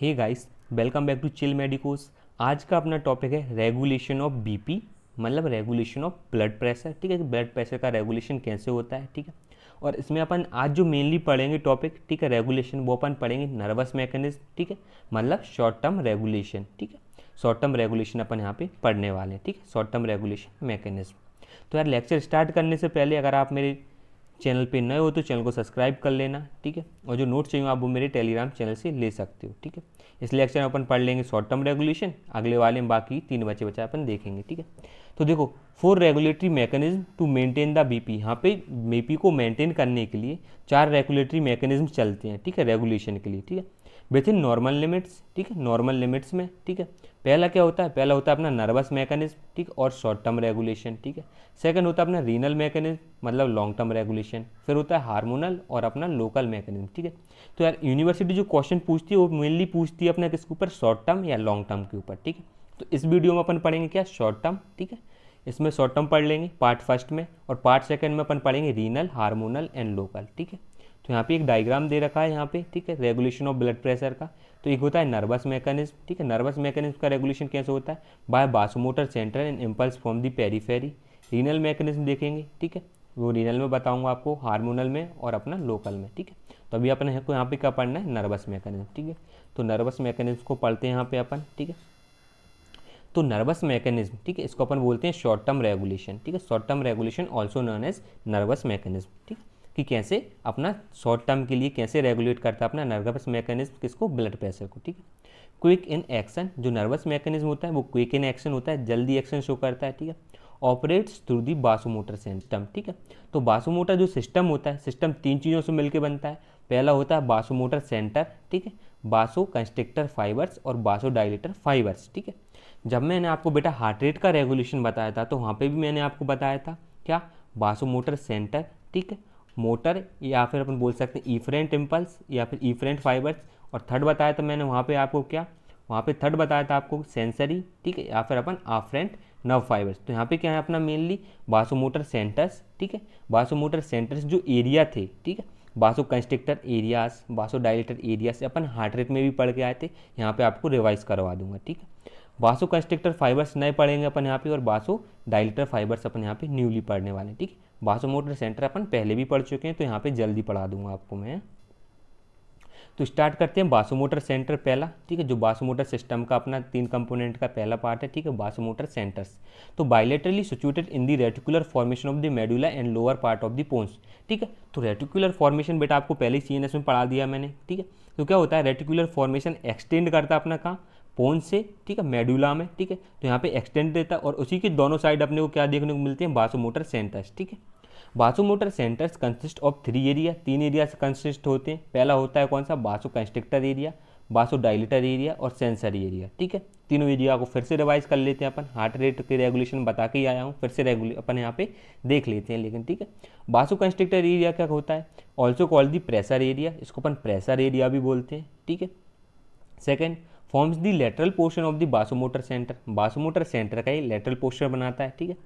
hey guys welcome back to Chill Medicos आज का अपना टॉपिक है रेगुलेशन ऑफ बीपी मतलब रेगुलेशन ऑफ ब्लड प्रेशर ठीक है ब्लड प्रेशर का रेगुलेशन कैसे होता है ठीक है और इसमें अपन आज जो मेनली पढ़ेंगे टॉपिक ठीक है रेगुलेशन वो अपन पढ़ेंगे नर्वस मैकेनिज्म ठीक है मतलब शॉर्ट टर्म रेगुलेशन ठीक है शॉर्ट टर्म रेगुलेशन अपन यहाँ पे पढ़ने वाले हैं ठीक है शॉर्ट टर्म रेगुलेशन मैकेनिज्म तो यार लेक्चर स्टार्ट करने से पहले अगर आप मेरे चैनल पे नए हो तो चैनल को सब्सक्राइब कर लेना ठीक है और जो नोट्स चाहिए आप वो मेरे टेलीग्राम चैनल से ले सकते हो ठीक है इस लेक्चर में अपन पढ़ लेंगे शॉर्ट टर्म रेगुलेशन अगले वाले में बाकी तीन बचे बचा अपन देखेंगे ठीक है तो देखो four regulatory mechanism to maintain the BP यहाँ पे बीपी को मेंटेन करने के लिए चार रेगुलेटरी मैकेनिज्म चलते हैं ठीक है रेगुलेशन के लिए ठीक है विथ इन नॉर्मल लिमिट्स ठीक है नॉर्मल लिमिट्स में ठीक है पहला क्या होता है पहला होता है अपना नर्वस मैकेनिज्म ठीक और शॉर्ट टर्म रेगुलेशन ठीक है सेकंड होता है अपना रीनल मैकेनिज्म मतलब लॉन्ग टर्म रेगुलेशन फिर होता है हार्मोनल और अपना लोकल मैकेनिज्म ठीक है तो यार यूनिवर्सिटी जो क्वेश्चन पूछती है वो मेनली पूछती है अपना किसके ऊपर शॉर्ट टर्म या लॉन्ग टर्म के ऊपर ठीक है तो इस वीडियो में अपन पढ़ेंगे क्या शॉर्ट टर्म ठीक है इसमें शॉर्ट टर्म पढ़ लेंगे पार्ट फर्स्ट में और पार्ट सेकेंड में अपन पढ़ेंगे रीनल हार्मोनल एंड लोकल ठीक है तो यहाँ पे एक डायग्राम दे रखा है यहाँ पे ठीक है रेगुलेशन ऑफ ब्लड प्रेशर का तो एक होता है नर्वस मैकेनिज्म ठीक है नर्वस मैकेनिज्म का रेगुलेशन कैसे होता है by vasomotor centre and impulse from the periphery renal mechanism देखेंगे ठीक है वो रीनल में बताऊंगा आपको हार्मोनल में और अपना लोकल में ठीक है तो अभी अपने को यहाँ पे क्या पढ़ना है नर्वस मैकेनिज्म ठीक है तो नर्वस मैकेनिज्म को पढ़ते हैं यहाँ पे अपन ठीक है तो नर्वस मैकेनिज्म ठीक है इसको अपन बोलते हैं शॉर्ट टर्म रेगुलेशन ठीक है short term regulation also known as nervous mechanism ठीक है कि कैसे अपना शॉर्ट टर्म के लिए कैसे रेगुलेट करता है अपना नर्वस मैकेनिज्म किसको ब्लड प्रेशर को ठीक है क्विक इन एक्शन जो नर्वस मैकेनिज्म होता है वो क्विक इन एक्शन होता है जल्दी एक्शन शो करता है ठीक है operates through the vasomotor system ठीक है तो बासोमोटर जो सिस्टम होता है सिस्टम तीन चीज़ों से मिलकर बनता है पहला होता है बासोमोटर सेंटर ठीक है बासो कंस्ट्रिक्टर फाइबर्स और बासो डायलेटर फाइबर्स ठीक है जब मैंने आपको बेटा हार्ट रेट का रेगुलेशन बताया था तो वहाँ पे भी मैंने आपको बताया था क्या बासोमोटर सेंटर ठीक है मोटर या फिर अपन बोल सकते हैं ईफ्रेंट इम्पल्स या फिर ईफ्रेंट फाइबर्स और थर्ड बताया था मैंने वहाँ पे आपको क्या वहाँ पे थर्ड बताया था आपको सेंसरी ठीक है या फिर अपन आफ्रेंट नर्व फाइबर्स तो यहाँ पे क्या है अपना मेनली बासोमोटर सेंटर्स ठीक है बासोमोटर सेंटर्स जो एरिया थे ठीक है vasoconstrictor areas vasodilator areas अपन हार्ट रेट में भी पढ़ के आए थे यहाँ पर आपको रिवाइज करवा दूंगा ठीक है बासो कंस्ट्रिक्टर फाइबर्स नए पढ़ेंगे अपन यहाँ पे और बासो डायलेटर फाइबर्स अपन यहाँ पे न्यूली पढ़ने वाले ठीक है बासोमोटर सेंटर अपन पहले भी पढ़ चुके हैं तो यहाँ पे जल्दी पढ़ा दूंगा आपको मैं तो स्टार्ट करते हैं बासोमोटर सेंटर पहला ठीक है जो बासोमोटर सिस्टम का अपना तीन कंपोनेंट का पहला पार्ट है ठीक है बासोमोटर सेंटर्स तो bilaterally situated in the reticular formation of the medulla and lower part of the pons ठीक है तो रेटिकुलर फॉर्मेशन बेटा आपको पहले एन सी में पढ़ा दिया मैंने ठीक है तो क्या होता है रेटिकुलर फॉर्मेशन एक्सटेंड करता है अपना कहाँ कौन से ठीक है मेडुला में ठीक है तो यहाँ पे एक्सटेंड रहता है और उसी के दोनों साइड अपने को क्या देखने को मिलते हैं बासोमोटर सेंटर्स ठीक है vasomotor centres consist of three area तीन एरिया से कंसिस्ट होते हैं पहला होता है कौन सा बासो constructor area vasodilator area और सेंसर एरिया ठीक है तीनों एरिया को फिर से रिवाइज कर लेते हैं अपन हार्ट रेट के रेगुलेशन बता के ही आया हूँ फिर से रेगुले अपन यहाँ पे देख लेते हैं लेकिन ठीक है बासो कंस्ट्रक्टर एरिया क्या होता है also call the pressor area इसको अपन प्रेशर एरिया भी बोलते हैं ठीक है second forms the lateral portion of the vasomotor centre vasomotor centre का ये लेटरल पोर्शन बनाता है ठीक है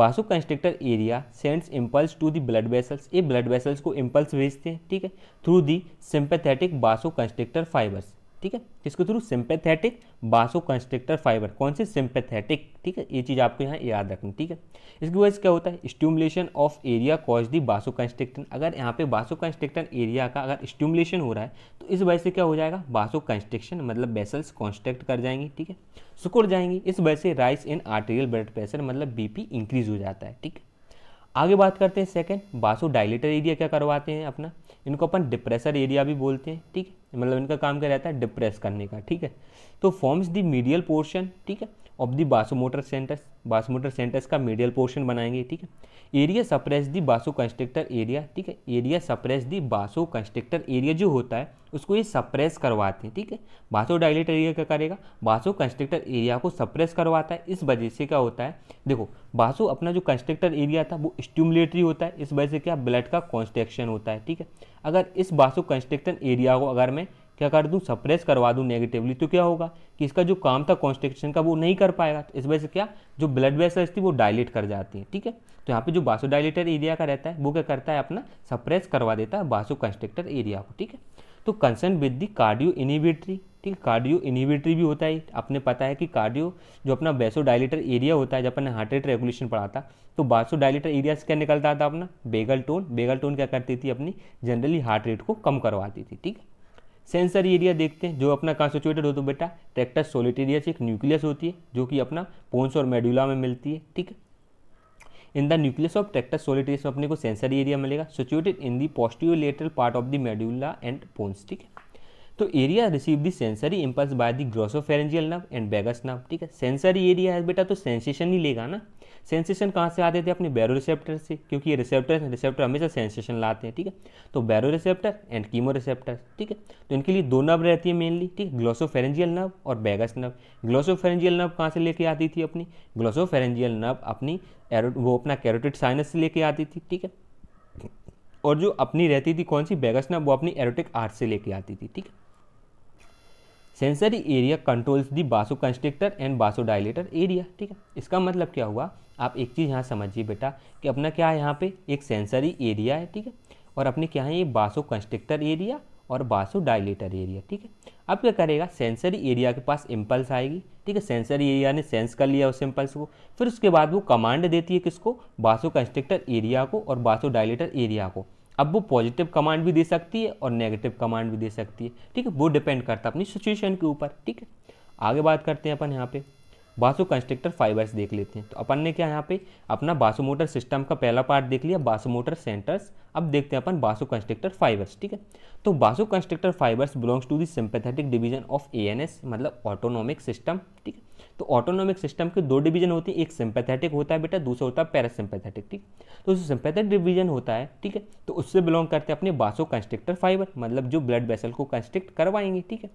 बासो constructor area sends impulse to the blood vessels ये ब्लड वेसल्स को इम्पल्स भेजते हैं ठीक है through the sympathetic vasoconstrictor fibres ठीक है किसके थ्रू सिंपैथेटिक बासो कंस्ट्रक्टर फाइबर कौन से सिंपैथेटिक ठीक है ये चीज़ आपको यहाँ याद रखनी ठीक है इसकी वजह से क्या होता है stimulation of area cause the vasoconstriction अगर यहाँ पे बासो कंस्ट्रिक्टन एरिया का अगर स्टूमुलेशन हो रहा है तो इस वजह से क्या हो जाएगा बासो कंस्ट्रक्शन मतलब बेसल्स कॉन्स्ट्रक्ट कर जाएंगी ठीक है सुकुड़ जाएंगी इस वजह से rise in arterial blood pressure मतलब बीपी इंक्रीज हो जाता है ठीक है आगे बात करते हैं सेकेंड बासो डायलेटर एरिया क्या करवाते हैं अपना इनको अपन डिप्रेसर एरिया भी बोलते हैं ठीक है मतलब इनका काम क्या रहता है डिप्रेस करने का ठीक है तो फॉर्म्स दी मीडियल पोर्शन ठीक है of motor vasomotor centres vasomotor centres का मीडियल पोर्शन बनाएंगे ठीक है एरिया सप्रेस दी बासो कंस्ट्रक्टर एरिया ठीक है एरिया सप्रेस दी बासो कंस्ट्रक्टर एरिया जो होता है उसको ये सप्रेस करवाते हैं ठीक है बासो डायलेट एरिया क्या करेगा बासो कंस्ट्रक्टर एरिया को सप्रेस करवाता है इस वजह से क्या होता है देखो बासो अपना जो कंस्ट्रक्टर एरिया था वो स्टिमुलेटरी होता है इस वजह से क्या ब्लड का कॉन्स्ट्रक्शन होता है ठीक है अगर इस बासो कंस्ट्रक्टर एरिया को अगर मैं क्या कर दूँ सप्रेस करवा दूँ नेगेटिवली तो क्या होगा कि इसका जो काम था कॉन्स्टिक्शन का वो नहीं कर पाएगा तो इस वजह से क्या जो ब्लड वेसल्स थी वो डायलेट कर जाती हैं ठीक है तो यहाँ पे जो डायलेटर एरिया का रहता है वो क्या करता है अपना सप्रेस करवा देता है बासो कंस्ट्रिक्टर एरिया को ठीक है तो concern with the cardioinhibitory ठीक है कार्डियो इनिबिटरी भी होता है आपने पता है कि कार्डियो जो अपना डायलेटर एरिया होता है जब अपने हार्ट रेट रेगुलेशन पढ़ा था तो डायलेटर एरिया से क्या निकलता था अपना बेगल टोन बेगल टोन क्या करती थी अपनी जनरली हार्ट रेट को कम करवाती थी ठीक है सेंसरी एरिया देखते हैं जो अपना कॉन्स्टिट्यूटेड हो तो बेटा ट्रैक्टस सोलिटेरिया से एक न्यूक्लियस होती है जो कि अपना पोन्स और मेडुला में मिलती है ठीक है in the nucleus of tractus solitarius में अपने को सेंसर एरिया मिलेगा situated in the posterolateral part of the medulla and pons ठीक है तो area receive the sensory impulse by the glossopharyngeal nerve and vagus nerve ठीक है सेंसरी एरिया है बेटा तो सेंसेशन ही लेगा ना सेंसेशन कहाँ से आते थे अपने बैरो रिसेप्टर से क्योंकि ये रिसेप्टर रिसेप्टर हमेशा सेंसेशन लाते हैं ठीक है तो baroreceptor and chemoreceptor ठीक है तो इनके लिए दो नब रहती है मेनली ठीक है ग्लोसोफेरेंजियल नव और बैगस नव ग्लोसोफेरेंजियल नब कहाँ से लेके आती थी अपनी ग्लोसोफेरेंजियल नव अपनी वो अपना कैरोटिड साइनस से लेके आती थी ठीक है और जो अपनी रहती थी कौन सी बैगस नव वो अपनी एरोटिक आर्ट से लेके आती थी ठीक है sensory area controls the vasoconstrictor and vasodilator area ठीक है इसका मतलब क्या हुआ आप एक चीज़ यहाँ समझिए बेटा कि अपना क्या है यहाँ पे एक सेंसरी एरिया है ठीक है और अपने क्या है ये बासो कंस्ट्रिक्टर एरिया और बासो डायलेटर एरिया ठीक है अब क्या करेगा सेंसरी एरिया के पास इम्पल्स आएगी ठीक है सेंसरी एरिया ने सेंस कर लिया उस इम्पल्स को फिर उसके बाद वो कमांड देती है किसको बासो कंस्ट्रिक्टर एरिया को और बासो डायलेटर एरिया को अब वो पॉजिटिव कमांड भी दे सकती है और नेगेटिव कमांड भी दे सकती है ठीक है वो डिपेंड करता है अपनी सिचुएशन के ऊपर ठीक है आगे बात करते हैं अपन यहाँ पे बासु कंस्ट्रक्टर फाइबर्स देख लेते हैं तो अपन ने क्या यहाँ पे अपना बासु मोटर सिस्टम का पहला पार्ट देख लिया बासु मोटर सेंटर्स अब देखते हैं अपन बासु कंस्ट्रक्टर फाइबर्स ठीक है तो Basu constructor fibres belongs to the division of a मतलब ऑटोनॉमिक सिस्टम ठीक है तो ऑटोनॉमिक सिस्टम के दो डिवीजन होती है एक सिंपैथेटिक होता है बेटा दूसरा होता है पैरासिम्पैथेटिक ठीक तो जो सिंपैथेटिक डिवीजन होता है ठीक है तो उससे बिलोंग करते हैं अपने बासो कंस्ट्रक्टर फाइबर मतलब जो ब्लड वेसल को कंस्ट्रक्ट करवाएंगे ठीक है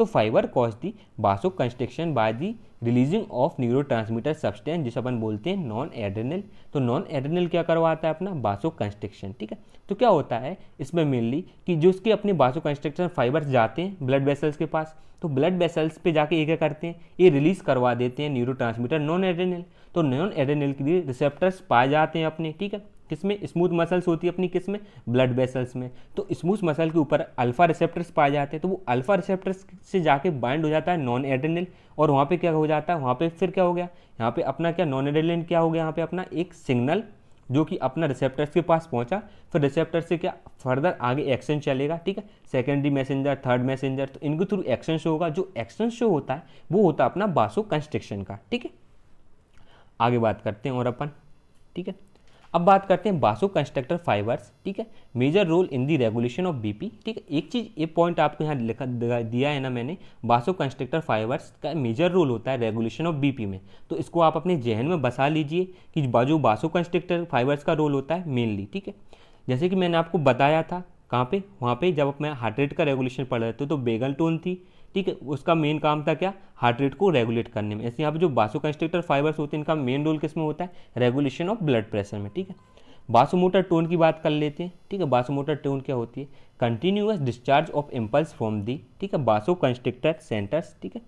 तो fibre cause the vasoconstriction by the releasing of neurotransmitter substance जिसे अपन बोलते हैं नॉन एड्रेनल तो नॉन एड्रेनल क्या करवाता है अपना बासो कंस्ट्रक्शन ठीक है तो क्या होता है इसमें मेनली कि जो उसके अपने बासो कंस्ट्रक्शन फाइबर्स जाते हैं ब्लड वेसल्स के पास तो ब्लड वेसल्स पे जाके ये क्या करते हैं ये रिलीज करवा देते हैं न्यूरो नॉन एड्रेनल तो नॉन एड्रेनल के लिए रिसेप्टर्स पाए जाते हैं अपने ठीक है किस में स्मूथ मसल्स होती है अपनी किस में ब्लड वेसल्स में तो स्मूथ मसल के ऊपर अल्फा रिसेप्टर्स पाए जाते हैं तो वो अल्फा रिसेप्टर्स से जाके बाइंड हो जाता है नॉन एड्रेनल और वहाँ पे क्या हो जाता है वहाँ पे फिर क्या हो गया यहाँ पे अपना क्या नॉन एड्रेनल क्या हो गया यहाँ पे अपना एक सिग्नल जो कि अपना रिसेप्टर्स के पास पहुँचा फिर रिसेप्टर से क्या फर्दर आगे एक्शन चलेगा ठीक है सेकेंडरी मैसेंजर थर्ड मैसेंजर तो इनके थ्रू एक्शन शो होगा जो एक्शन शो होता है वो होता है अपना बासो कंस्ट्रक्शन का ठीक है आगे बात करते हैं और अपन ठीक है अब बात करते हैं बासु कंस्ट्रक्टर फाइबर्स ठीक है major role in the regulation of BP ठीक है एक चीज़ ये पॉइंट आपको यहाँ लिखा दिया है ना मैंने बासु कंस्ट्रक्टर फाइबर्स का मेजर रोल होता है रेगुलेशन ऑफ बीपी में तो इसको आप अपने जहन में बसा लीजिए कि बाजू बासु कंस्ट्रक्टर फाइबर्स का रोल होता है मेनली ठीक है जैसे कि मैंने आपको बताया था कहाँ पर वहाँ पर जब मैं हार्ट रेट का रेगुलेशन पढ़ रहे थे तो बेगल टोन थी ठीक है उसका मेन काम था क्या हार्ट रेट को रेगुलेट करने में ऐसे यहाँ पे जो बासो कंस्ट्रक्टर फाइबर्स होते हैं इनका मेन रोल किस में होता है रेगुलेशन ऑफ ब्लड प्रेशर में ठीक है बासोमोटर टोन की बात कर लेते हैं ठीक है बासोमोटर टोन क्या होती है continuous discharge of impulse from the ठीक है बासो कंस्ट्रिक्टर सेंटर्स ठीक है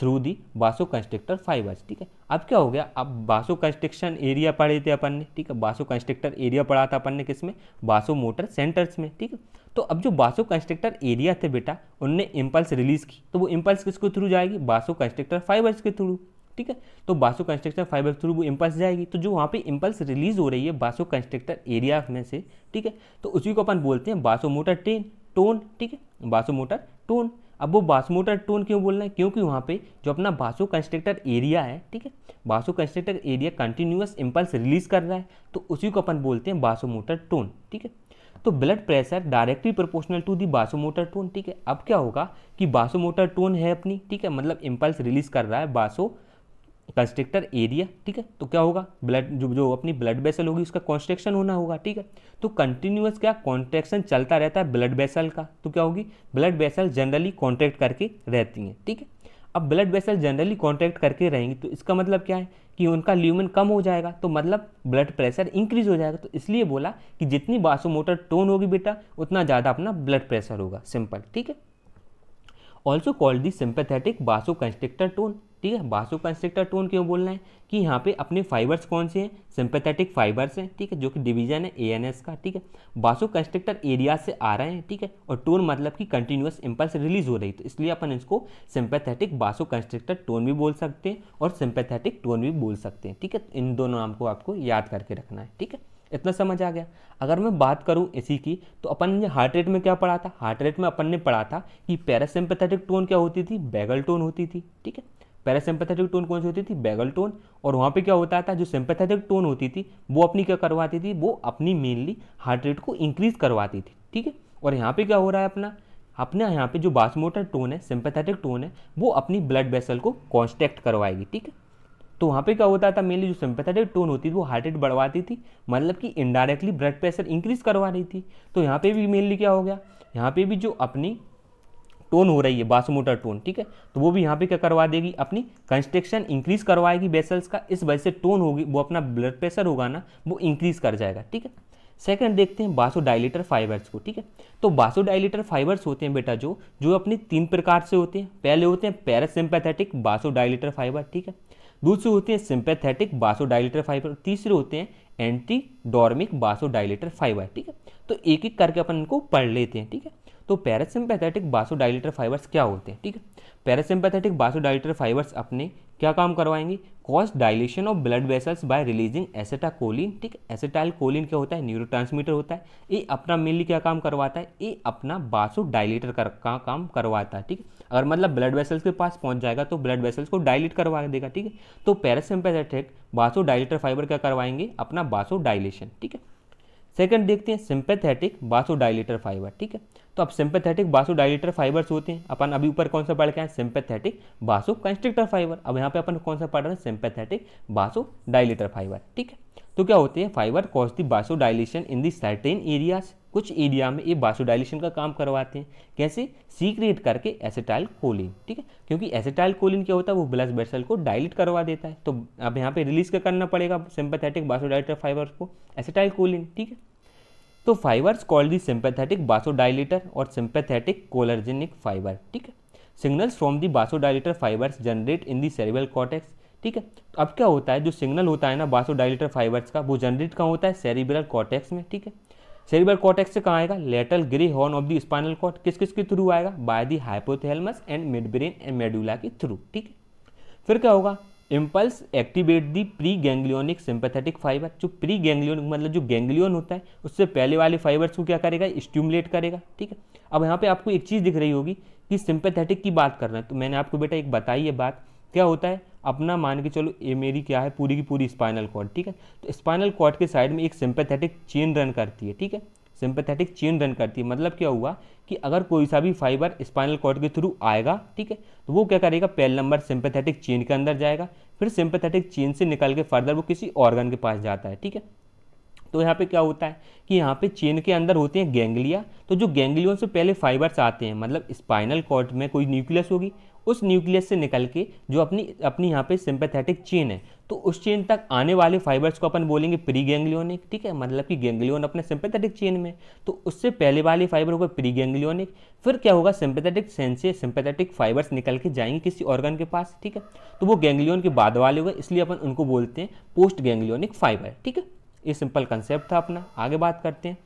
थ्रू दी बासो कंस्ट्रिक्टर फाइबर्स ठीक है अब क्या हो गया अब बासो कंस्ट्रिक्शन एरिया पढ़े थे अपन ने ठीक है बासो कंस्ट्रिक्टर एरिया पढ़ा था अपन ने किस में बासो मोटर सेंटर्स में ठीक है तो अब जो बासो कंस्ट्रक्टर एरिया थे बेटा उनने इम्पल्स रिलीज की तो वो इम्पल्स किसके थ्रू जाएगी बासो कंस्ट्रक्टर फाइबर्स के थ्रू ठीक है तो बासो कंस्ट्रक्टर फाइबर थ्रू वो इम्पल्स जाएगी तो जो वहाँ पे इम्पल्स रिलीज हो रही है बासो कंस्ट्रक्टर एरिया में से ठीक है तो उसी को अपन बोलते हैं बासो मोटर ट्रेन टोन ठीक है बासो मोटर टोन अब वो बासो मोटर टोन क्यों बोल रहे हैं क्योंकि वहाँ पे जो अपना बासो कंस्ट्रक्टर एरिया है ठीक है बासो constructor area continuous impulse release कर रहा है तो उसी को अपन बोलते हैं बासो मोटर टोन ठीक है तो blood pressure directly proportional to the vasomotor tone ठीक है अब क्या होगा कि बासोमोटर टोन है अपनी ठीक है मतलब इम्पल्स रिलीज कर रहा है बासो कंस्ट्रिक्टर एरिया ठीक है तो क्या होगा ब्लड जो जो अपनी ब्लड वेसल होगी उसका कॉन्स्ट्रक्शन होना होगा ठीक है तो कंटिन्यूस क्या कॉन्ट्रेक्शन चलता रहता है ब्लड वेसल का तो क्या होगी ब्लड वेसल जनरली कॉन्ट्रैक्ट करके रहती हैं ठीक है अब ब्लड वेसल जनरली कॉन्ट्रैक्ट करके रहेंगी तो इसका मतलब क्या है कि उनका ल्यूमन कम हो जाएगा तो मतलब ब्लड प्रेशर इंक्रीज हो जाएगा तो इसलिए बोला कि जितनी बासोमोटर टोन होगी बेटा उतना ज़्यादा अपना ब्लड प्रेशर होगा सिंपल ठीक है also called the sympathetic vaso constrictor tone ठीक है बासो कंस्ट्रिक्टर टोन क्यों बोलना है कि यहाँ पे अपने फाइबर्स कौन से हैं सिंपैथेटिक फाइबर्स हैं ठीक है जो कि डिवीजन है ए का ठीक है बासो कंस्ट्रिक्टर एरिया से आ रहे हैं ठीक है और टोन मतलब कि कंटिन्यूस इंपल्स रिलीज हो रही तो इसलिए अपन इसको सिंपैथेटिक बासो कंस्ट्रिक्टर टोन भी बोल सकते हैं और सिंपैथेटिक टोन भी बोल सकते हैं ठीक है इन दोनों नाम को आपको याद करके रखना है ठीक है इतना समझ आ गया अगर मैं बात करूँ इसी की तो अपन ने हार्ट रेट में क्या पढ़ा था हार्ट रेट में अपन ने पढ़ा था कि पैरासिम्पैथेटिक टोन क्या होती थी बैगल टोन होती थी ठीक है पैरासिम्पैथेटिक टोन कौन सी होती थी बैगल टोन और वहाँ पे क्या होता था जो सिंपैथेटिक टोन होती थी वो अपनी क्या करवाती थी वो अपनी मेनली हार्ट रेट को इंक्रीज करवाती थी ठीक है और यहाँ पर क्या हो रहा है अपना अपने यहाँ पर जो बासमोटर टोन है सिंपैथेटिक टोन है वो अपनी ब्लड वेसल को कॉन्स्ट्रैक्ट करवाएगी ठीक है तो वहाँ पे क्या होता था मेनली जो सिंपेथेटिक टोन होती थी वो हार्ट रेट बढ़वाती थी मतलब कि इनडायरेक्टली ब्लड प्रेशर इंक्रीज करवा रही थी तो यहाँ पे भी मेनली क्या हो गया यहाँ पे भी जो अपनी टोन हो रही है बासोमोटर टोन ठीक है तो वो भी यहाँ पे क्या करवा देगी अपनी कंस्ट्रक्शन इंक्रीज करवाएगी बेसल्स का इस वजह से टोन होगी वो अपना ब्लड प्रेशर होगा ना वो इंक्रीज कर जाएगा ठीक है सेकंड देखते हैं बासोडाइलेटर फाइबर्स को ठीक है तो बासोडाइलेटर फाइबर्स होते हैं बेटा जो जो अपने तीन प्रकार से होते हैं पहले होते हैं पैरासिम्पैथेटिक बासोडाइलेटर फाइबर ठीक है दूसरे होते हैं सिंपैथेटिक बासोडाइलेटर फाइबर तीसरे होते हैं एंटी डॉर्मिक बासोडाइलेटर फाइबर ठीक है तो एक एक करके अपन इनको पढ़ लेते हैं ठीक है तो पैरासिम्पैथेटिक बासोडाइलेटर फाइबर्स क्या होते हैं ठीक है पैरासिम्पैथेटिक बासोडाइलेटर फाइबर्स अपने क्या काम करवाएंगे cause dilation of blood vessels by releasing acetylcholine ठीक है एसेटाइल कोलिन क्या होता है ट्रांसमीटर होता है ये अपना मेनली क्या काम करवाता है ये अपना बासो डायलेटर का काम करवाता है ठीक है अगर मतलब ब्लड वेसल्स के पास पहुंच जाएगा तो ब्लड वेसल्स को डायलेट करवा देगा ठीक है तो पैरासिम्पैथेटिक बासो डायलेटर फाइबर क्या करवाएंगे अपना बासो डायलेशन ठीक है सेकंड देखते हैं सिंपेथेटिक बासोडाइलेटर फाइबर ठीक है तो अब सिंपेथेटिक बासोडाइलेटर फाइबर्स होते हैं अपन अभी ऊपर कौन सा पढ़ के हैं सिंपेथेटिक बासो कंस्ट्रिक्टर फाइबर अब यहाँ पे अपन कौन सा पढ़ रहे हैं सिंपेथेटिक डायलेटर फाइबर ठीक है तो क्या होते हैं fiber cause the vasodilation in the certain areas कुछ एरिया में ये बासोडाइलेशन का काम करवाते हैं कैसे सीक्रेट करके एसेटाइल कोलिन ठीक है क्योंकि एसेटाइल कोलिन क्या होता है वो ब्लड वेसल को डायलिट करवा देता है तो अब यहाँ पे रिलीज क्या करना पड़ेगा सिंपथेटिक बासोडाइलेटर फाइबर्स को एसेटाइल कोलिन ठीक है तो fibers called the sympathetic vasodilator और सिंपथेटिक कोलर्जेनिक फाइबर ठीक है signals from the vasodilator fibers generate in the cerebral cortex ठीक है तो अब क्या होता है जो सिग्नल होता है ना बासोडाइलेटर फाइबर्स का वो जनरेट कहाँ होता है सेरिब्रल कॉटेक्स में ठीक है सेरिब्रल कॉटेक्स से कहाँ आएगा lateral grey horn of the spinal cord किस किस के थ्रू आएगा by the hypothalamus and mid brain and medulla के थ्रू ठीक है फिर क्या होगा impulse activate the pre ganglionic sympathetic fiber जो प्री गैंग्लियोनिक मतलब जो गैंग्लियन होता है उससे पहले वाले फाइबर्स को क्या करेगा स्ट्यूमुलेट करेगा ठीक है अब यहाँ पे आपको एक चीज़ दिख रही होगी कि सिंपथेटिक की बात कर रहे हैं तो मैंने आपको बेटा एक बताई है बात क्या होता है अपना मान के चलो ये मेरी क्या है पूरी की पूरी स्पाइनल कॉर्ड ठीक है तो स्पाइनल कॉर्ड के साइड में एक सिंपैथेटिक चेन रन करती है ठीक है सिंपैथेटिक चेन रन करती है मतलब क्या हुआ कि अगर कोई सा भी फाइबर स्पाइनल कॉर्ड के थ्रू आएगा ठीक है तो वो क्या करेगा पहल नंबर सिंपैथेटिक चेन के अंदर जाएगा फिर सिंपैथेटिक चेन से निकल के फर्दर वो किसी ऑर्गन के पास जाता है ठीक है तो यहाँ पे क्या होता है कि यहाँ पे चेन के अंदर होते हैं गैंगलिया तो जो गैंगलियों से पहले फाइबर्स आते हैं मतलब स्पाइनल कॉर्ड में कोई न्यूक्लियस होगी उस न्यूक्लियस से निकल के जो अपनी अपनी यहाँ पे सिंपैथेटिक चेन है तो उस चेन तक आने वाले फाइबर्स को अपन बोलेंगे प्री गैंग्लियोनिक ठीक है मतलब कि गेंगलियोन अपने सिंपैथेटिक चेन में तो उससे पहले वाले फाइबर होगा प्री गैंग्लियोनिक फिर क्या होगा सिंपैथेटिक सेन से सिंपैथेटिक फाइबर्स निकल के जाएंगे किसी ऑर्गन के पास ठीक है तो वो गेंगलियोन के बाद वाले होगा इसलिए अपन उनको बोलते हैं पोस्ट गेंगलियोनिक फाइबर ठीक है ये सिंपल कंसेप्ट था अपना आगे बात करते हैं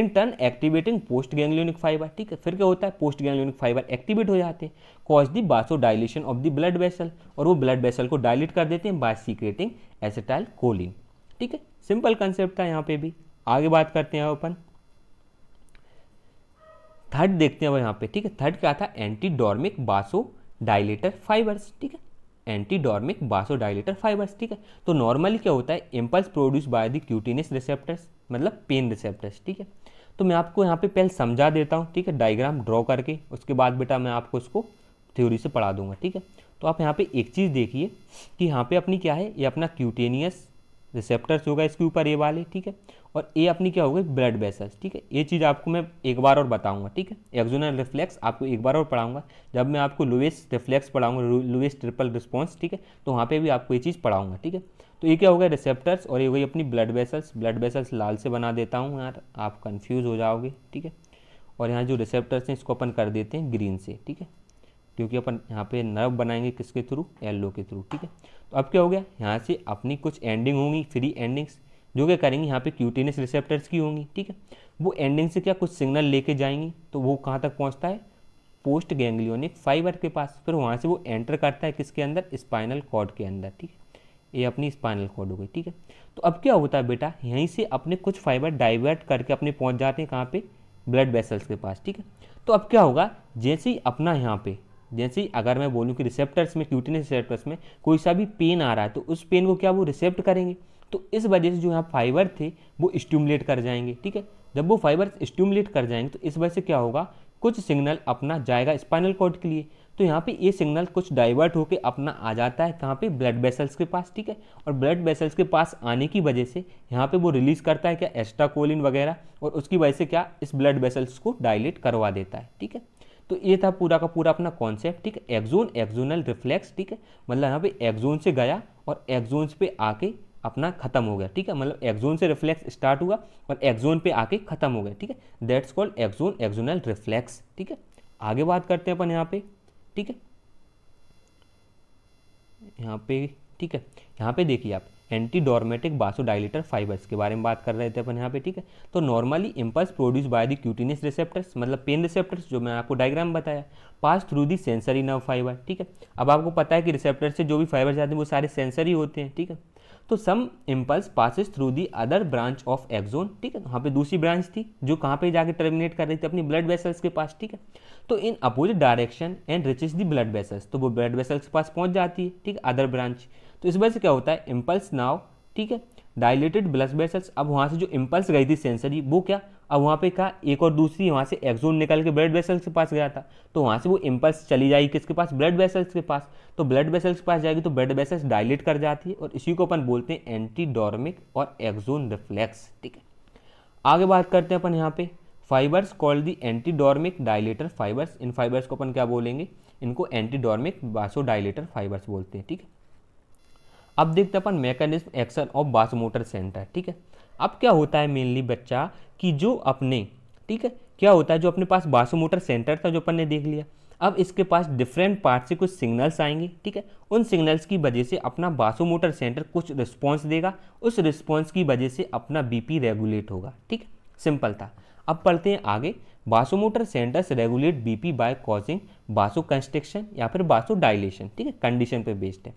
in turn activating post ganglionic fiber ठीक है फिर क्या होता है पोस्ट गैंग्लियोनिक फाइबर एक्टिवेट हो जाते हैं cause the vaso dilation of the blood vessel और वो ब्लड वेसल को डायलिट कर देते हैं बाय सीक्रेटिंग एसेटाइल कोलिन ठीक है सिंपल कंसेप्ट था यहाँ पे भी आगे बात करते हैं अपन थर्ड देखते हैं अब यहाँ पे ठीक है थर्ड क्या था एंटीडॉर्मिक बासो डायलेटर फाइबर्स ठीक है एंटीडॉर्मिक बासोडाइलेटर फाइबर्स ठीक है तो नॉर्मली क्या होता है impulse produce by the cutaneous receptors मतलब पेन रिसेप्टर्स ठीक है तो मैं आपको यहाँ पे पहले समझा देता हूँ ठीक है डायग्राम ड्रॉ करके उसके बाद बेटा मैं आपको इसको थ्योरी से पढ़ा दूंगा ठीक है तो आप यहाँ पे एक चीज़ देखिए कि यहाँ पे अपनी क्या है ये अपना क्यूटेनियस रिसेप्टर्स होगा इसके ऊपर ये वाले ठीक है और ये अपनी क्या होगी ब्लड वेसल्स ठीक है ये चीज़ आपको मैं एक बार और बताऊंगा ठीक है एक्जोनल रिफ्लेक्स आपको एक बार और पढ़ाऊंगा जब मैं आपको लुइस रिफ्लेक्स पढ़ाऊंगा लुइस ट्रिपल रिस्पॉन्स ठीक है तो वहाँ पे भी आपको ये चीज़ पढ़ाऊंगा ठीक है तो ये क्या होगा रिसेप्टर्स और ये हुई अपनी ब्लड वेसल्स ब्लड वेसल्स लाल से बना देता हूँ यार आप कन्फ्यूज़ हो जाओगे ठीक है और यहाँ जो रिसेप्टर्स हैं इसको अपन कर देते हैं ग्रीन से ठीक है क्योंकि अपन यहाँ पे नर्व बनाएंगे किसके थ्रू एल्लो के थ्रू ठीक है तो अब क्या हो गया यहाँ से अपनी कुछ एंडिंग होंगी फ्री एंडिंग्स जो क्या करेंगी यहाँ पे क्यूटेनियस रिसेप्टर्स की होंगी ठीक है वो एंडिंग से क्या कुछ सिग्नल लेके जाएंगी तो वो कहाँ तक पहुँचता है पोस्ट गैंग्लियोनिक फाइबर के पास फिर वहाँ से वो एंटर करता है किसके अंदर स्पाइनल कॉर्ड के अंदर ठीक है ये अपनी स्पाइनल कॉर्ड हो गई ठीक है तो अब क्या होता है बेटा यहीं से अपने कुछ फाइबर डाइवर्ट करके अपने पहुँच जाते हैं कहाँ पर ब्लड वेसल्स के पास ठीक है तो अब क्या होगा जैसे ही अपना यहाँ पे जैसे अगर मैं बोलूँ कि रिसेप्टर्स में क्यूटिनस रिसेप्टर्स में कोई सा भी पेन आ रहा है तो उस पेन को क्या वो रिसेप्ट करेंगे तो इस वजह से जो यहाँ फाइबर थे वो स्टूमुलेट कर जाएंगे ठीक है जब वो फाइबर स्टूमुलेट कर जाएंगे तो इस वजह से क्या होगा कुछ सिग्नल अपना जाएगा स्पाइनल कॉर्ड के लिए तो यहाँ पे ये सिग्नल कुछ डाइवर्ट होकर अपना आ जाता है कहाँ पे ब्लड वेसल्स के पास ठीक है और ब्लड वेसल्स के पास आने की वजह से यहाँ पे वो रिलीज़ करता है क्या एस्टाकोलिन वगैरह और उसकी वजह से क्या इस ब्लड वेसल्स को डायलेट करवा देता है ठीक है तो ये था पूरा का पूरा अपना कॉन्सेप्ट ठीक है एक्जोन एक्जोनल रिफ्लेक्स ठीक है मतलब यहाँ पे एक्जोन से गया और एक्जोन पे आके अपना खत्म हो गया ठीक है मतलब एक्जोन से रिफ्लेक्स स्टार्ट हुआ और एक्जोन पे आके खत्म हो गया ठीक है that's called axon axonal reflex ठीक है आगे बात करते हैं अपन यहाँ पे ठीक है यहाँ पे ठीक है यहाँ पे देखिए आप एंटी डॉर्मेटिक बासोडाइलेटर फाइबर्स के बारे में बात कर रहे थे अपन यहाँ पे ठीक है तो normally impulse produce by the cutaneous receptors मतलब पेन रिसेप्टर्स जो मैंने आपको डायग्राम बताया pass through the sensory nerve fiber ठीक है अब आपको पता है कि रिसेप्टर से जो भी फाइबर जाते हैं वो सारे सेंसरी होते हैं ठीक है तो some impulse passes through the other branch of axon ठीक है वहाँ पे दूसरी ब्रांच थी जो कहाँ पे जाके टर्मिनेट कर रही थी अपनी ब्लड वेसल्स के पास ठीक है तो in opposite direction and reaches the blood vessels तो वो ब्लड वेसल्स के पास पहुँच जाती है ठीक है अदर ब्रांच तो इस वजह से क्या होता है इम्पल्स नाव ठीक है डायलेटेड ब्लस बेसल्स अब वहाँ से जो इम्पल्स गई थी सेंसरी वो क्या अब वहाँ पे कहा एक और दूसरी वहाँ से एक्जोन निकल के ब्लड वेसल्स के पास गया था तो वहाँ से वो इम्पल्स चली जाएगी किसके पास ब्लड वेसल्स के पास तो ब्लड वेसल्स के पास जाएगी तो ब्लड वेसल्स डायलेट कर जाती है और इसी को अपन बोलते हैं एंटीडॉर्मिक और एक्जोन रिफ्लेक्स ठीक है आगे बात करते हैं अपन यहाँ पे fibers called the antidromic dilator fibers इन फाइबर्स को अपन क्या बोलेंगे इनको एंटीडॉर्मिक डायलेटर फाइबर्स बोलते हैं ठीक है अब देखते अपन mechanism action of motor center ठीक है अब क्या होता है मेनली बच्चा कि जो अपने ठीक है क्या होता है जो अपने पास बासोमोटर सेंटर था जो अपन ने देख लिया अब इसके पास डिफरेंट पार्ट से कुछ सिग्नल्स आएंगे ठीक है उन सिग्नल्स की वजह से अपना बासोमोटर सेंटर कुछ रिस्पॉन्स देगा उस रिस्पॉन्स की वजह से अपना बीपी रेगुलेट होगा ठीक है सिंपल था अब पढ़ते हैं आगे vasomotor centers regulate BP by causing vaso constriction या फिर बासो डायलेशन ठीक है कंडीशन पर बेस्ड है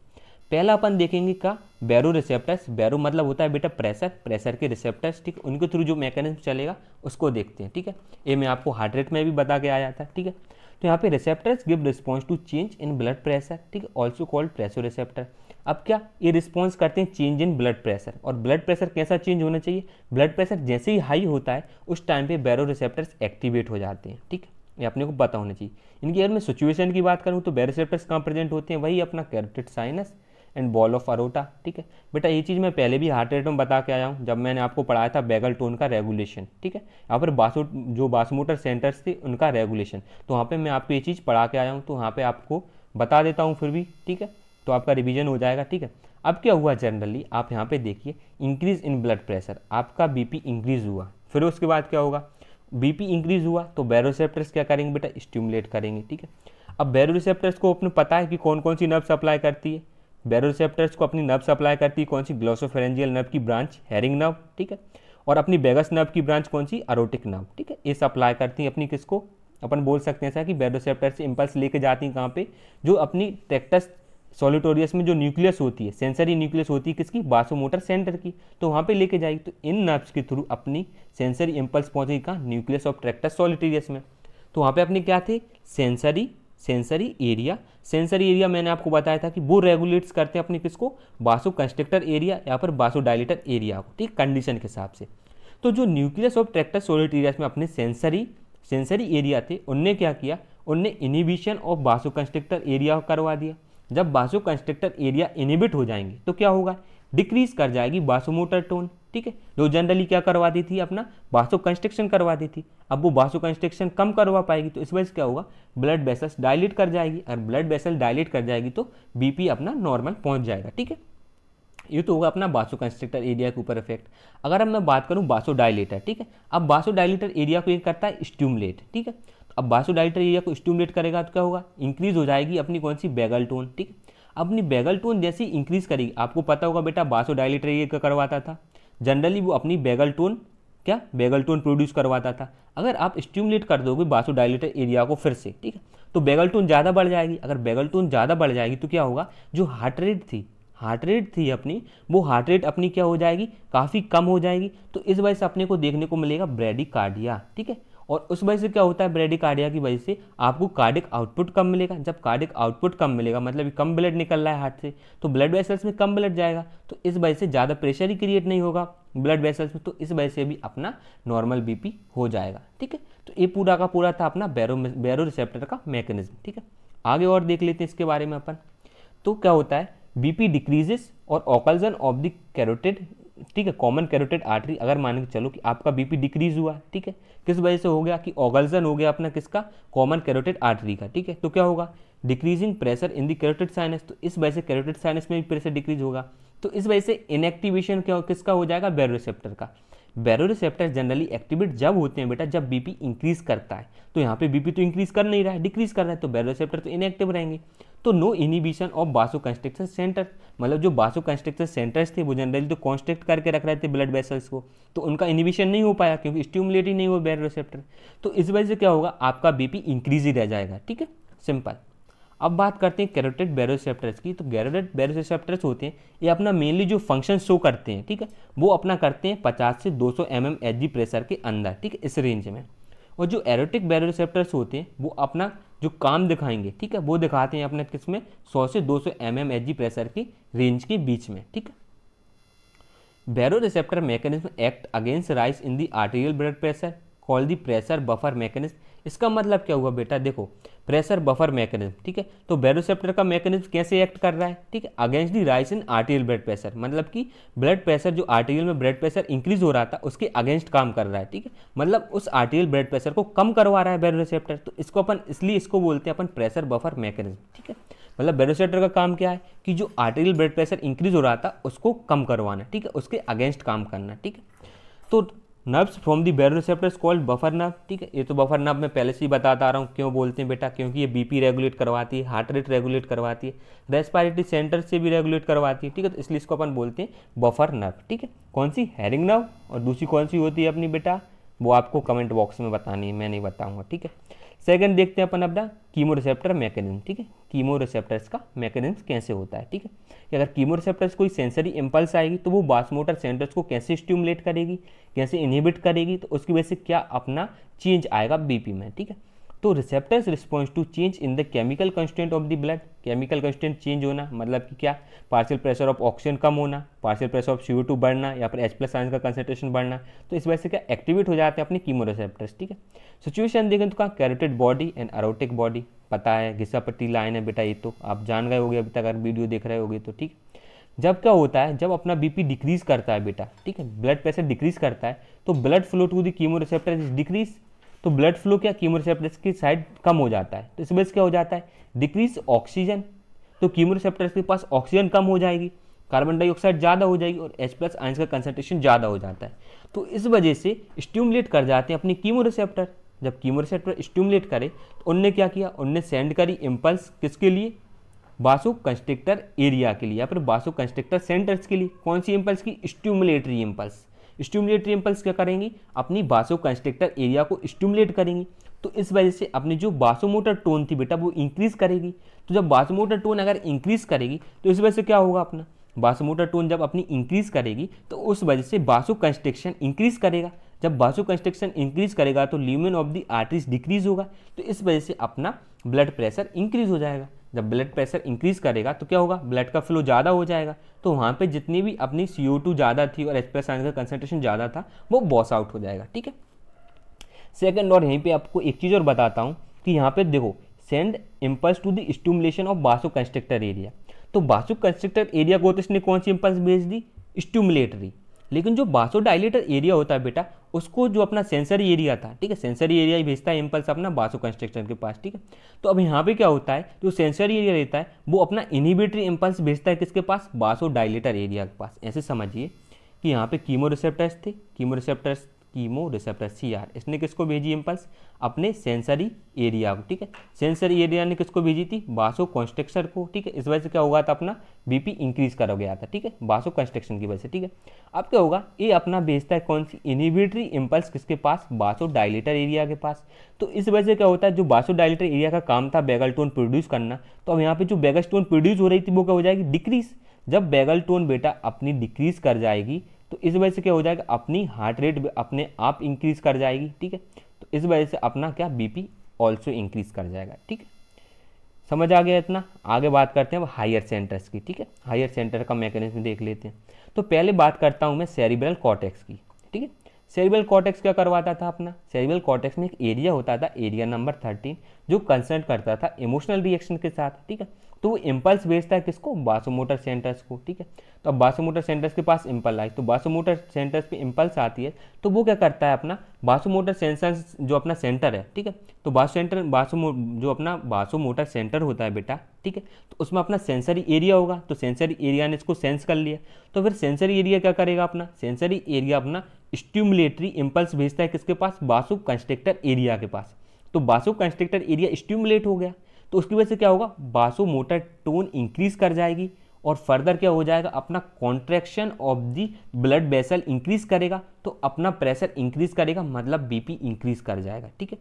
पहला अपन देखेंगे का बैरो रिसेप्टर्स बैरो मतलब होता है बेटा प्रेशर प्रेशर के रिसेप्टर्स ठीक है उनके थ्रू जो मैकेनिज्म चलेगा उसको देखते हैं ठीक है ये मैं आपको हार्ट रेट में भी बता के आया था ठीक है तो यहाँ पे receptors give response to change in blood pressure ठीक है ऑल्सो कॉल्ड प्रेशो रिसेप्टर अब क्या ये रिस्पॉन्स करते हैं चेंज इन ब्लड प्रेशर और ब्लड प्रेशर कैसा चेंज होना चाहिए ब्लड प्रेशर जैसे ही हाई होता है उस टाइम पे बैरो रिसेप्टर्स एक्टिवेट हो जाते हैं ठीक है ये अपने को पता होना चाहिए इनकी अगर मैं सिचुएशन की बात करूँ तो बैरोसेप्टर्स कहाँ प्रेजेंट होते हैं वही अपना carotid sinus and ball of aorta ठीक है बेटा ये चीज़ मैं पहले भी हार्ट रेट में बता के आया हूँ जब मैंने आपको पढ़ाया था बैगल टोन का रेगुलेशन ठीक है यहाँ पर बासो जो बासमोटर सेंटर्स थे उनका रेगुलेशन तो वहाँ पर मैं आपको ये चीज़ पढ़ा के आया हूँ तो वहाँ पर आपको बता देता हूँ फिर भी ठीक है तो आपका रिविजन हो जाएगा ठीक है अब क्या हुआ जनरली आप यहाँ पे देखिए इंक्रीज इन ब्लड प्रेशर आपका बी इंक्रीज हुआ फिर उसके बाद क्या होगा बीपी इंक्रीज हुआ तो बैरोसेप्टर्स क्या करेंगे बेटा स्टिमुलेट करेंगे ठीक है अब बैरोसेप्टर्स को अपने पता है कि कौन कौन सी नर्व सप्लाई करती है बैरोसेप्टर्स को अपनी नर्व सप्लाई करती है कौन सी ग्लोसोफेरेंजियल नर्व की ब्रांच हेरिंग नर्व ठीक है और अपनी बेगस नर्व की ब्रांच कौन सी अरोटिक नर्व ठीक है ये सप्लाई करती हैं अपनी किसको अपन बोल सकते हैं सर कि बैरोसेप्टर से इम्पल्स लेके जाती हैं कहाँ पे जो अपनी ट्रेक्टस सोलिटोरियस में जो न्यूक्लियस होती है सेंसरी न्यूक्लियस होती है किसकी बासोमोटर सेंटर की तो वहाँ पे लेके जाएगी तो इन नर्व्स के थ्रू अपनी सेंसरी इम्पल्स पहुँचेगी कहाँ न्यूक्लियस ऑफ ट्रैक्टस सोलिटोरियस में तो वहाँ पे अपने क्या थे sensory sensory area sensory area मैंने आपको बताया था कि वो रेगुलेट्स करते हैं अपने किसको बासो कंस्ट्रक्टर एरिया या फिर बासो डायलेटर एरिया को ठीक कंडीशन के हिसाब से तो जो nucleus of tractus solitarius area में अपने सेंसरी सेंसरी एरिया थे उनने क्या किया उनने inhibition of vaso constructor area करवा दिया जब बासो कंस्ट्रक्टर एरिया इनिबिट हो जाएंगे तो क्या होगा डिक्रीज कर जाएगी बासोमोटर टोन ठीक है जो तो जनरली क्या करवा दी थी अपना बासो कंस्ट्रक्शन करवा दी थी अब वो बासु कंस्ट्रक्शन कम करवा पाएगी तो इस वजह से क्या होगा ब्लड बेसल्स डायलेट कर जाएगी और ब्लड बेसल डायलेट कर जाएगी तो बीपी अपना नॉर्मल पहुंच जाएगा ठीक है ये तो होगा अपना बासो कंस्ट्रक्टर एरिया के ऊपर इफेक्ट अगर अब मैं बात करूँ बासो डायलेटर ठीक है अब बासो डायलेटर एरिया को ये करता है स्ट्यूमलेट ठीक है तो अब बासो डायलेटर एरिया को स्ट्यूमलेट करेगा तो क्या होगा इंक्रीज हो जाएगी अपनी कौन सी बैगल टोन ठीक है अपनी बैगल टोन जैसी इंक्रीज करेगी आपको पता होगा बेटा बासो डायलेटर एरिया का करवाता था जनरली वो अपनी बेगल टोन क्या बेगल टोन प्रोड्यूस करवाता था अगर आप स्ट्यूमुलेट कर दोगे डायलेटर एरिया को फिर से ठीक है तो बेगल टोन ज़्यादा बढ़ जाएगी अगर बेगल टोन ज़्यादा बढ़ जाएगी तो क्या होगा जो हार्ट रेट थी हार्ट रेट थी अपनी वो हार्ट रेट अपनी क्या हो जाएगी काफ़ी कम हो जाएगी तो इस वजह से अपने को देखने को मिलेगा ब्रेडी ठीक है और उस वजह से क्या होता है ब्रेडिकार्डिया की वजह से आपको कार्डिक आउटपुट कम मिलेगा जब कार्डिक आउटपुट कम मिलेगा मतलब कम ब्लड निकल रहा है हार्ट से तो ब्लड वेसल्स में कम ब्लड जाएगा तो इस वजह से ज़्यादा प्रेशर ही क्रिएट नहीं होगा ब्लड वेसल्स में तो इस वजह से भी अपना नॉर्मल बी हो जाएगा ठीक है तो ये पूरा का पूरा था अपना बैरो बैरो रिसेप्टर का मैकेनिज्म ठीक है आगे और देख लेते हैं इसके बारे में अपन तो क्या होता है बीपी डिक्रीजेस और ऑकल्जन ऑफ द कैरोटेड ठीक है कॉमन कैरोटेड आर्टरी अगर मान के चलो कि आपका बीपी डिक्रीज हुआ ठीक है किस वजह से हो गया कि ऑगल्जन हो गया अपना किसका कॉमन कैरोटेड आर्टरी का ठीक है तो क्या होगा decreasing pressure in the carotid sinus तो इस वजह से कैरोटेड साइनस में भी प्रेशर डिक्रीज होगा तो इस वजह से इनएक्टिवेशन क्या किसका हो जाएगा बेरोसेप्टर का बैरोरिसेप्टर जनरली एक्टिवेट जब होते हैं बेटा जब बीपी इंक्रीज करता है तो यहाँ पे बीपी तो इंक्रीज कर नहीं रहा है डिक्रीज कर रहा है तो बैरोसेप्टर तो इनएक्टिव रहेंगे तो नो इनिबिशन ऑफ बासो कंस्ट्रक्शन सेंटर मतलब जो बासो कंस्ट्रक्शन सेंटर्स थे वो जनरली तो कॉन्स्ट्रक्ट करके रख रहे थे ब्लड वेसल्स को तो उनका इनिबिशन नहीं हो पाया क्योंकि स्टिमुलेट ही नहीं हुआ बैरोसेप्टर तो इस वजह से क्या होगा आपका बीपी इंक्रीज ही रह जाएगा ठीक है सिंपल अब बात करते हैं कैरोटेड बैरोसेप्टर्स की तो कैरोटेड बैरोसेप्टर्स होते हैं ये अपना मेनली जो फंक्शन शो करते हैं ठीक है वो अपना करते हैं 50 से 200 सौ एम प्रेशर के अंदर ठीक है इस रेंज में और जो एरोटिक बैरोसेप्टर्स होते हैं वो अपना जो काम दिखाएंगे ठीक है वो दिखाते हैं अपने किस में सौ से दो सौ एम एम प्रेशर की रेंज के बीच में ठीक है baro receptor mechanism act against rise in the arterial blood pressure call the pressure buffer mechanism इसका मतलब क्या हुआ बेटा देखो प्रेशर बफर मैकेनिज्म ठीक है तो बैरोसेप्टर का मैकेनिज्म कैसे एक्ट कर रहा है ठीक है against the rise in arterial blood pressure मतलब कि ब्लड प्रेशर जो आर्टेरियल में ब्लड प्रेशर इंक्रीज हो रहा था उसके अगेंस्ट काम कर रहा है ठीक है मतलब उस आर्टेरियल ब्लड प्रेशर को कम करवा रहा है बैरोसेप्टर तो इसको अपन इसलिए इसको बोलते हैं अपन प्रेशर बफर मैकेनिज्म ठीक है मतलब बैरोसेप्टर का काम क्या है कि जो आर्टेरियल ब्लड प्रेशर इंक्रीज हो रहा था उसको कम करवाना ठीक है उसके अगेंस्ट काम करना ठीक है तो nerves from the baroreceptors called buffer nerve ठीक है ये तो बफर नर्व मैं पहले से ही बताता रहा हूँ क्यों बोलते हैं बेटा क्योंकि ये बीपी रेगुलेट करवाती है हार्ट रेट रेगुलेट करवाती है रेस्पायरेटरी सेंटर से भी रेगुलेट करवाती है ठीक है तो इसलिए इसको अपन बोलते हैं बफर नर्व ठीक है कौन सी हेरिंग नर्व और दूसरी कौन सी होती है अपनी बेटा वो आपको कमेंट बॉक्स में बतानी है मैं नहीं बताऊँगा ठीक है सेकंड देखते हैं अपन अपना कीमो रिसेप्टर मैकेनिज्म ठीक है कीमो रिसेप्टर्स का मैकेनिज्म कैसे होता है ठीक है कि अगर कीमो रिसेप्टर्स कोई सेंसरी इम्पल्स आएगी तो वो बासमोटर सेंटर्स को कैसे स्टिमुलेट करेगी कैसे इनहिबिट करेगी तो उसकी वजह से क्या अपना चेंज आएगा बीपी में ठीक है तो receptors response to change in the chemical constant of the blood chemical constant change होना मतलब कि क्या पार्शियल प्रेशर ऑफ ऑक्सीजन कम होना partial pressure of CO two बढ़ना या फिर एच प्लस साइंस का कंसेंट्रेशन बढ़ना तो इस वजह से क्या एक्टिवेट हो जाते हैं अपने कीमो रिसेप्टर्स ठीक है सिचुएशन देखें तो कहाँ carotid body and aortic body पता है घिसा पट्टी लाइन है बेटा ये तो आप जान गए होगे अभी तक अगर वीडियो देख रहे होगे तो ठीक जब क्या होता है जब अपना बीपी डिक्रीज करता है बेटा ठीक है ब्लड प्रेशर डिक्रीज करता है तो blood flow to the chemo receptor is decrease तो ब्लड फ्लो क्या कीमोरिसेप्टर्स की साइड कम हो जाता है तो इस वजह से क्या हो जाता है डिक्रीज ऑक्सीजन तो कीमोरिसेप्टर्स के पास ऑक्सीजन कम हो जाएगी कार्बन डाइऑक्साइड ज़्यादा हो जाएगी और एच प्लस आइंस का कंसनट्रेशन ज़्यादा हो जाता है तो इस वजह से स्टिमुलेट कर जाते हैं अपनी कीमोरिसेप्टर जब कीमोरिसेप्टर स्टिमुलेट करे तो उनने क्या किया उनने सेंड करी इम्पल्स किसके लिए बासु कंस्ट्रिक्टर एरिया के लिए या फिर बासु कंस्ट्रिक्टर सेंटर्स के लिए कौन सी इम्पल्स की स्टिमुलेटरी इम्पल्स स्टिमुलेटरी इम्पल्स क्या करेंगी अपनी बासो कंस्ट्रक्टर एरिया को स्टिमुलेट करेंगी तो इस वजह से अपनी जो बासोमोटर टोन थी बेटा वो इंक्रीज करेगी तो जब बासोमोटर टोन अगर इंक्रीज करेगी तो इस वजह से क्या होगा अपना बासोमोटर टोन जब अपनी इंक्रीज करेगी तो उस वजह से बासो कंस्ट्रक्शन इंक्रीज करेगा जब बासो कंस्ट्रक्शन इंक्रीज करेगा तो lumen of the arteries decrease होगा तो इस वजह से अपना ब्लड प्रेशर इंक्रीज हो जाएगा जब ब्लड प्रेशर इंक्रीज करेगा तो क्या होगा ब्लड का फ्लो ज़्यादा हो जाएगा तो वहाँ पे जितनी भी अपनी सी ओ टू ज़्यादा थी और एक्सप्रेस आने का कंसनट्रेशन ज़्यादा था वो बॉस आउट हो जाएगा ठीक है सेकेंड और यहीं पर आपको एक चीज़ और बताता हूँ कि यहाँ पर देखो send impulse to the stimulation of vaso constrictor area तो बासु कंस्ट्रक्टर एरिया को तो इसने कौन सी इम्पल्स भेज दी स्टूमुलेटरी लेकिन जो बासो डायलेटर एरिया होता है बेटा उसको जो अपना सेंसरी एरिया था ठीक है सेंसरी एरिया ही भेजता है इम्पल्स अपना बासो कंस्ट्रक्शन के पास ठीक है तो अब यहाँ पे क्या होता है जो सेंसरी एरिया रहता है वो अपना इनिबेटरी इम्पल्स भेजता है किसके पास बासो डायलेटर एरिया के पास ऐसे समझिए कि यहाँ पे कीमो रिसेप्टर्स थे chemo receptors chemo receptor C R इसने किसको भेजी इम्पल्स अपने सेंसरी एरिया को ठीक है सेंसरी एरिया ने किसको भेजी थी बासो कॉन्स्ट्रक्शन को ठीक है इस वजह से क्या होगा था अपना बीपी इंक्रीज करा गया था ठीक है बासो कंस्ट्रक्शन की वजह से ठीक है अब क्या होगा ये अपना भेजता है कौन सी इनिबिटरी इम्पल्स किसके पास बासो डायलेटर एरिया के पास तो इस वजह से क्या होता है जो बासो डायलेटर एरिया का काम था बैगल टोन प्रोड्यूस करना तो अब यहाँ पे जो बैगल टोन प्रोड्यूस हो रही थी वो क्या हो जाएगी डिक्रीज जब बैगल टोन बेटा अपनी डिक्रीज कर जाएगी तो इस वजह से क्या हो जाएगा अपनी हार्ट रेट अपने आप इंक्रीज कर जाएगी ठीक है तो इस वजह से अपना क्या बीपी ऑल्सो इंक्रीज कर जाएगा ठीक है समझ आ गया इतना आगे बात करते हैं अब हायर सेंटर्स की ठीक है हायर सेंटर का मैकेनिज्म देख लेते हैं तो पहले बात करता हूँ मैं सेरिब्रल कॉटेक्स की ठीक है सेरिब्रल कॉटेक्स क्या करवाता था अपना सेरिब्रल कॉटेक्स में एक एरिया होता था एरिया नंबर थर्टीन जो कंसल्ट करता था इमोशनल रिएक्शन के साथ ठीक है तो वो इम्पल्स भेजता है किसको बासोमोटर सेंटर्स को ठीक है तो अब बासोमोटर सेंटर्स के पास इम्पल आई तो बासोमोटर सेंटर्स पे इम्पल्स आती है तो वो क्या करता है अपना बासोमोटर सेंसर्स जो अपना सेंटर है ठीक है तो बासो सेंटर बासो जो अपना बासोमोटर सेंटर होता है बेटा ठीक है तो उसमें अपना सेंसरी एरिया होगा तो सेंसरी एरिया ने इसको सेंस कर लिया तो फिर सेंसरी एरिया क्या करेगा अपना सेंसरी एरिया अपना स्ट्यूमुलेटरी इम्पल्स भेजता है किसके पास बासो कंस्ट्रक्टर एरिया के पास तो बासो कंस्ट्रक्टर एरिया स्टिमुलेट हो गया तो उसकी वजह से क्या होगा बासो मोटर टोन इंक्रीज कर जाएगी और फर्दर क्या हो जाएगा अपना contraction of the blood vessel increase करेगा तो अपना प्रेशर इंक्रीज करेगा मतलब बीपी इंक्रीज कर जाएगा ठीक है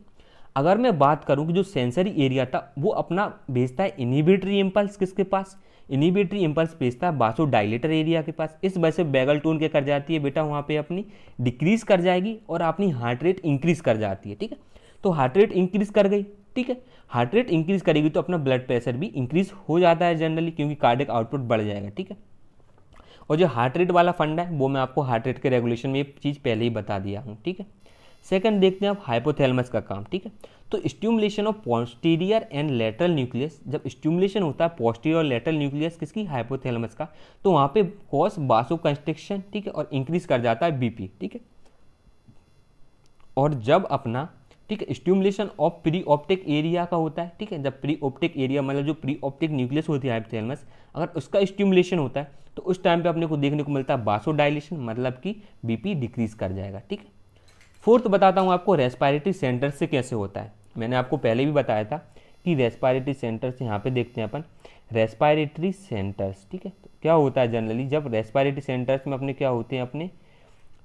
अगर मैं बात करूं कि जो सेंसरी एरिया था वो अपना भेजता है इनिबिटरी इम्पल्स किसके पास इनिबिटरी इम्पल्स भेजता है बासो डायलेटर एरिया के पास इस वजह से बैगल टोन क्या कर जाती है बेटा वहाँ पर अपनी डिक्रीज कर जाएगी और अपनी हार्ट रेट इंक्रीज कर जाती है ठीक है तो हार्ट रेट इंक्रीज कर गई ठीक है हार्ट रेट इंक्रीज करेगी तो अपना ब्लड प्रेशर भी इंक्रीज हो जाता है जनरली क्योंकि कार्डिक आउटपुट बढ़ जाएगा ठीक है और जो हार्ट रेट वाला फंड है वो मैं आपको हार्ट रेट के रेगुलेशन में ये चीज़ पहले ही बता दिया हूँ ठीक है सेकंड देखते हैं आप हाइपोथैलेमस का काम ठीक है तो stimulation of posterior and lateral nucleus जब स्ट्यूमुलेशन होता है पोस्टीरियर और लेटरल न्यूक्लियस किसकी हाइपोथैलेमस का तो वहाँ पे कॉस बासो कंस्ट्रिक्शन ठीक है और इंक्रीज कर जाता है बीपी ठीक है और जब अपना ठीक है stimulation of pre optic area का होता है ठीक है जब प्री ऑप्टिक एरिया मतलब जो प्री ऑप्टिक न्यूक्लियस होती है हाइपोथैलेमस अगर उसका स्ट्यूमुलेशन होता है तो उस टाइम पे अपने को देखने को मिलता है बासोडाइलेशन मतलब कि बीपी डिक्रीज कर जाएगा ठीक है फोर्थ बताता हूँ आपको रेस्पायरेटरी सेंटर से कैसे होता है मैंने आपको पहले भी बताया था कि रेस्पायरेटरी सेंटर्स यहाँ पे देखते हैं अपन रेस्पायरेटरी सेंटर्स ठीक है तो क्या होता है जनरली जब रेस्पायरेटरी सेंटर्स में अपने क्या होते हैं अपने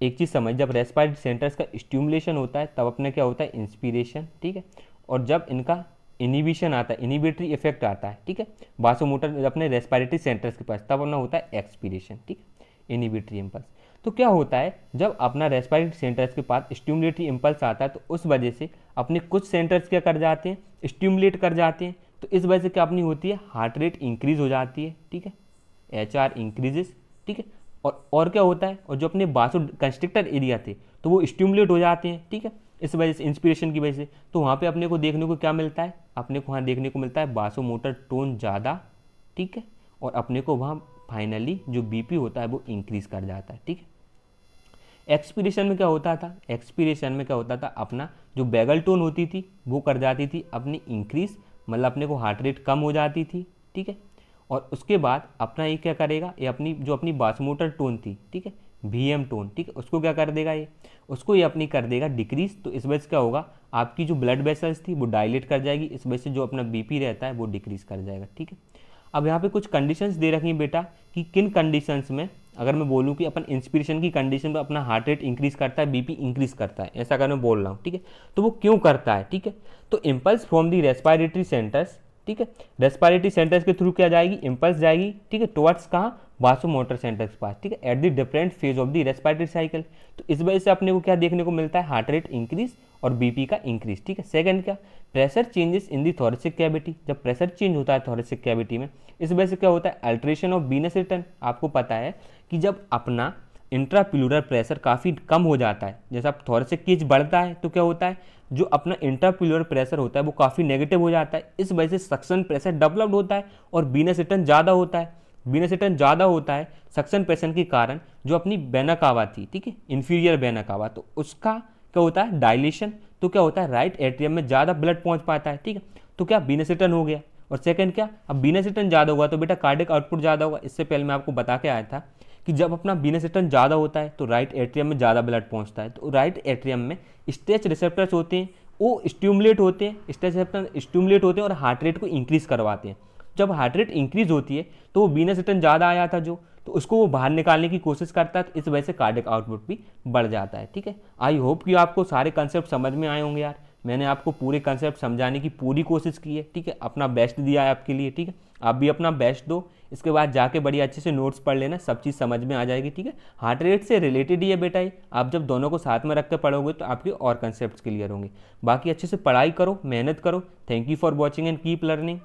एक चीज़ समझ जब रेस्पायरेटरी सेंटर्स का स्ट्यूमुलेशन होता है तब अपना क्या होता है इंस्पिरेशन ठीक है और जब इनका इनिबिशन आता है इनिबिटरी इफेक्ट आता है ठीक है बासोमोटर अपने रेस्पायरेटरी सेंटर्स के पास तब अपना होता है एक्सपीरेशन ठीक है इनिबिटरी इम्पल्स तो क्या होता है जब अपना रेस्पायरेटरी सेंटर्स के पास स्ट्यूमुलेटरी इम्पल्स आता है तो उस वजह से अपने कुछ सेंटर्स क्या कर जाते हैं स्ट्यूमुलेट कर जाते हैं तो इस वजह से क्या अपनी होती है हार्ट रेट इंक्रीज हो जाती है ठीक है एच आर इंक्रीजेस ठीक है और और क्या होता है और जो अपने बासो कंस्ट्रिक्टर एरिया थे तो वो स्टिमुलेट हो जाते हैं ठीक है इस वजह से इंस्पिरेशन की वजह से तो वहाँ पे अपने को देखने को क्या मिलता है अपने को वहाँ देखने को मिलता है बासो मोटर टोन ज़्यादा ठीक है और अपने को वहाँ फाइनली जो बी होता है वो इंक्रीज कर जाता है ठीक है एक्सपीरेशन में क्या होता था एक्सपीरेशन में क्या होता था अपना जो बैगल टोन होती थी वो कर जाती थी अपनी इंक्रीज मतलब अपने को हार्ट रेट कम हो जाती थी ठीक है और उसके बाद अपना ये क्या करेगा ये अपनी जो अपनी बासमोटर टोन थी ठीक है वी एम टोन ठीक है उसको क्या कर देगा ये उसको ये अपनी कर देगा डिक्रीज तो इस वजह से क्या होगा आपकी जो ब्लड वेसल्स थी वो डायलेट कर जाएगी इस वजह से जो अपना बीपी रहता है वो डिक्रीज कर जाएगा ठीक है अब यहाँ पे कुछ कंडीशंस दे रखी हैं बेटा कि किन कंडीशंस में अगर मैं बोलूँ कि अपन इंस्पिरेशन की कंडीशन में अपना हार्ट रेट इंक्रीज करता है बीपी इंक्रीज करता है ऐसा अगर मैं बोल रहा हूँ ठीक है तो वो क्यों करता है ठीक है तो impulse from the respiratory centers ठीक है रेस्पायरेटरी सेंटर्स के थ्रू क्या जाएगी इम्पल्स जाएगी ठीक है टुवर्ड्स कहाँ वासो मोटर सेंटर के पास ठीक है at the different phase of the respiratory cycle तो इस वजह से अपने को क्या देखने को मिलता है हार्ट रेट इंक्रीज और बीपी का इंक्रीज ठीक है सेकंड क्या pressure changes in the thoracic cavity जब प्रेशर चेंज होता है थॉरेसिक कैविटी में इस वजह से क्या होता है अल्ट्रेशन ऑफ बीनस रिटर्न आपको पता है कि जब अपना इंट्रापिलुलर प्रेशर काफ़ी कम हो जाता है जैसा थोरेसिक थॉरेसिक केज बढ़ता है तो क्या होता है जो अपना इंटरप्यूलर प्रेशर होता है वो काफ़ी नेगेटिव हो जाता है इस वजह से सक्शन प्रेशर डेवलप्ड होता है और बीनासिटन ज़्यादा होता है बीनासिटन ज़्यादा होता है सक्शन प्रेशर के कारण जो अपनी बैनकावा थी ठीक है इन्फीरियर बैनकावा तो उसका क्या होता है डायलेशन तो क्या होता है राइट एट्रियम में ज़्यादा ब्लड पहुँच पाता है ठीक है तो क्या रिटर्न हो गया और सेकंड क्या अब बीनासिटन ज़्यादा हुआ तो बेटा कार्डिक आउटपुट ज़्यादा होगा इससे पहले मैं आपको बता के आया था कि जब अपना बीनस रिटर्न ज़्यादा होता है तो राइट एट्रियम में ज़्यादा ब्लड पहुँचता है तो राइट एट्रियम में स्ट्रेच रिसेप्टर्स होते हैं वो स्ट्यूमुलेट होते हैं स्ट्रेच रिसेप्टर स्ट्यूमुलेट होते हैं और हार्ट रेट को इंक्रीज़ करवाते हैं जब हार्ट रेट इंक्रीज़ होती है तो वो बीनस रिटर्न ज़्यादा आया था जो तो उसको वो बाहर निकालने की कोशिश करता है तो इस वजह से कार्डिक आउटपुट भी बढ़ जाता है ठीक है आई होप कि आपको सारे कंसेप्ट समझ में आए होंगे यार मैंने आपको पूरे कंसेप्ट समझाने की पूरी कोशिश की है ठीक है अपना बेस्ट दिया है आपके लिए ठीक है आप भी अपना बेस्ट दो इसके बाद जाके बड़ी अच्छे से नोट्स पढ़ लेना सब चीज़ समझ में आ जाएगी ठीक है हार्ट रेट से रिलेटेड ही है बेटा ये आप जब दोनों को साथ में रख कर पढ़ोगे तो आपके और कंसेप्ट क्लियर होंगे बाकी अच्छे से पढ़ाई करो मेहनत करो thank you for watching and keep learning